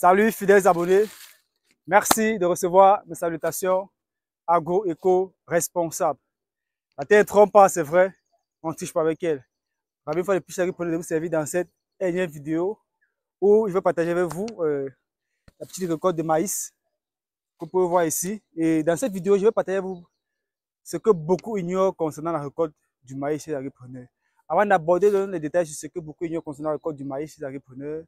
Salut fidèles abonnés. Merci de recevoir mes salutations agro-éco responsable. La terre ne trompe pas, c'est vrai. On ne triche pas avec elle. Ravi fois le de vous servir dans cette énième vidéo où je vais partager avec vous euh, la petite récolte de maïs que vous pouvez voir ici. Et dans cette vidéo, je vais partager avec vous ce que beaucoup ignorent concernant la récolte du maïs chez les agripreneurs. Avant d'aborder les détails sur ce que beaucoup ignorent concernant la récolte du maïs chez les agripreneurs,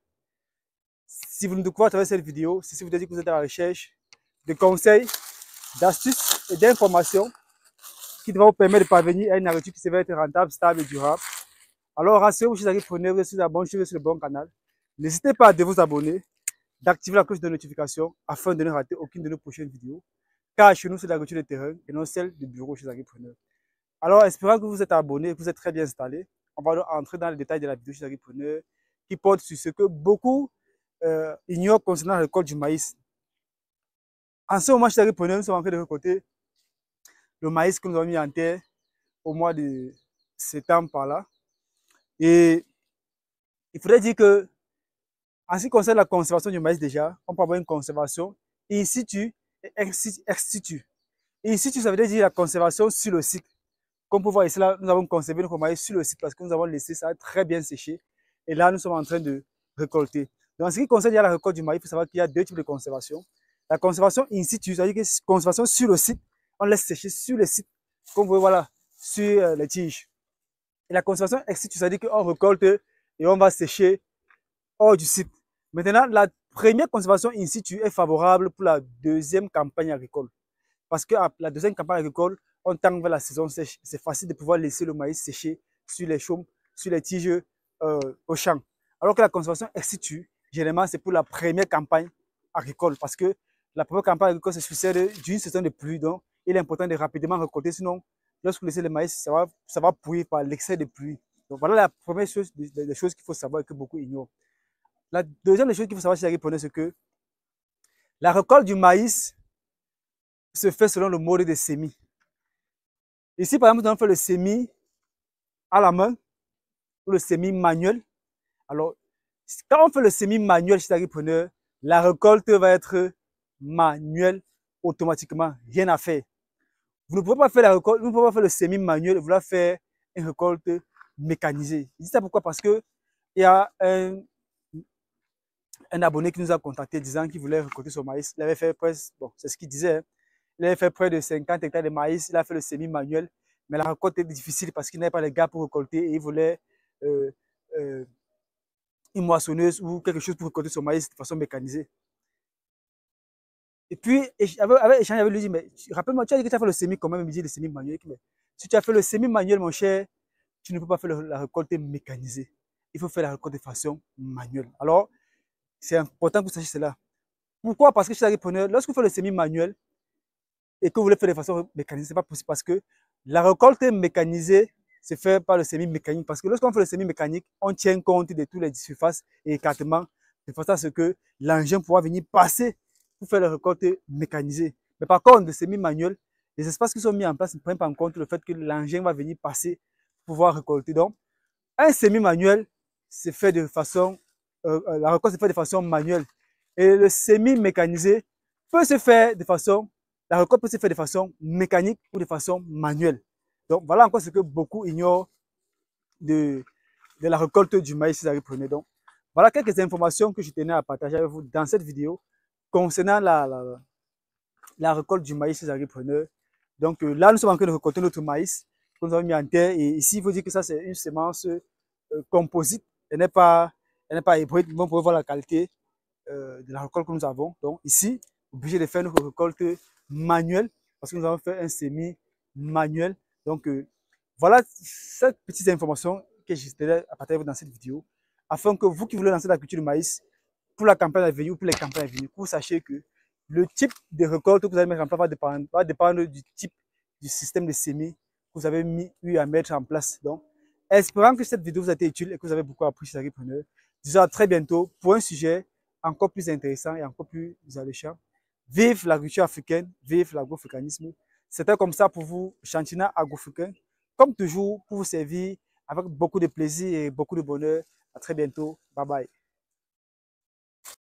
si vous nous découvrez à travers cette vidéo, c'est si vous dites que vous êtes à la recherche de conseils, d'astuces et d'informations qui vont vous permettre de parvenir à une agriculture qui va être rentable, stable et durable. Alors rassurez-vous, chez Agripreneur, vous êtes sur sur le bon canal. N'hésitez pas à vous abonner, d'activer la cloche de notification afin de ne rater aucune de nos prochaines vidéos. Car chez nous, c'est l'agriculture de terrain et non celle du bureau chez Agripreneur. Alors, espérant que vous êtes abonné, que vous êtes très bien installé, on va entrer dans les détails de la vidéo chez Agripreneur qui porte sur ce que beaucoup euh, ignore concernant la récolte du maïs. En ce moment, je suis nous sommes en train de récolter le maïs que nous avons mis en terre au mois de septembre par là. Et il faudrait dire que, en ce qui concerne la conservation du maïs déjà, on peut avoir une conservation in situ et ex situ. In situ, ça veut dire la conservation sur le site. Comme vous voir ici, nous avons conservé notre maïs sur le site parce que nous avons laissé ça très bien sécher. Et là, nous sommes en train de récolter. Donc, en ce qui concerne la récolte du maïs, il faut savoir qu'il y a deux types de conservation. La conservation in situ, c'est-à-dire que conservation sur le site, on laisse sécher sur le site, comme vous voyez, là, sur euh, les tiges. Et la conservation ex situ, c'est-à-dire qu'on récolte et on va sécher hors du site. Maintenant, la première conservation in situ est favorable pour la deuxième campagne agricole. Parce que ah, la deuxième campagne agricole, on tend vers la saison sèche. C'est facile de pouvoir laisser le maïs sécher sur les chaumes, sur les tiges euh, au champ. Alors que la conservation ex situ, Généralement, c'est pour la première campagne agricole parce que la première campagne agricole se succède d'une saison de pluie. Donc, il est important de rapidement récolter. Sinon, lorsque vous laissez le maïs, ça va, ça va pourrir par l'excès de pluie. Donc, voilà la première chose des choses qu'il faut savoir et que beaucoup ignorent. La deuxième chose qu'il faut savoir c'est que la récolte du maïs se fait selon le mode de semis. Ici, par exemple, nous avons fait le semis à la main ou le semis manuel. Alors, quand on fait le semi manuel chez l'agripreneur, la récolte va être manuelle automatiquement, rien à faire. Vous ne pouvez pas faire la pouvez faire le semi manuel, vous voulez faire une récolte mécanisée. Je dis ça pourquoi Parce que il y a un, un abonné qui nous a contacté disant qu'il voulait récolter son maïs. Il avait fait presque, bon, c'est ce qu'il disait, hein. il avait fait près de 50 hectares de maïs, il a fait le semi manuel, mais la récolte est difficile parce qu'il n'avait pas les gars pour récolter et il voulait euh, euh, une moissonneuse ou quelque chose pour récolter son maïs de façon mécanisée. Et puis, j'avais échangé avec lui, dit, mais rappelle-moi, tu as dit que tu as fait le semi quand même, il me dit le semi manuel. si tu as fait le semi manuel, mon cher, tu ne peux pas faire la récolte mécanisée. Il faut faire la récolte de façon manuelle. Alors, c'est important que vous sachiez cela. Pourquoi Parce que je chez preneur lorsque vous faites le semi manuel et que vous voulez faire de façon mécanisée, ce n'est pas possible parce que la récolte mécanisée c'est fait par le semi-mécanique. Parce que lorsqu'on fait le semi-mécanique, on tient compte de toutes les surfaces et écartements de façon à ce que l'engin pourra venir passer pour faire la récolte mécanisée. Mais par contre, le semi-manuel, les espaces qui sont mis en place ne prennent pas en compte le fait que l'engin va venir passer pour pouvoir récolter. Donc, un semi-manuel, c'est fait de façon, euh, euh, la récolte se fait de façon manuelle. Et le semi-mécanisé peut se faire de façon, la récolte peut se faire de façon mécanique ou de façon manuelle. Donc voilà encore ce que beaucoup ignorent de, la récolte du maïs césariprenais. Donc voilà quelques informations que je tenais à partager avec vous dans cette vidéo concernant la, récolte du maïs césaripreneur. Donc euh, là, nous sommes en train de récolter notre maïs que nous avons mis en terre. Et ici, il faut dire que ça, c'est une semence euh, composite. Elle n'est pas, elle n'est pas hybride. Vous pouvez voir la qualité euh, de la récolte que nous avons. Donc ici, obligé de faire notre récolte manuelle parce que nous avons fait un semi manuel donc, euh, voilà cette petite information que partager à partager dans cette vidéo, afin que vous qui voulez lancer la culture du maïs pour la campagne à venir ou pour les campagnes à venir, vous sachiez que le type de récolte que vous allez mettre en place va dépendre, du type du système de semis que vous avez mis, eu à mettre en place. Donc, espérant que cette vidéo vous a été utile et que vous avez beaucoup appris sur vous disons à très bientôt pour un sujet encore plus intéressant et encore plus alléchant. Vive l'agriculture africaine, vive l'agro-africanisme. C'était comme ça pour vous, Chantina Agoufoukun. Comme toujours, pour vous servir avec beaucoup de plaisir et beaucoup de bonheur. À très bientôt. Bye bye.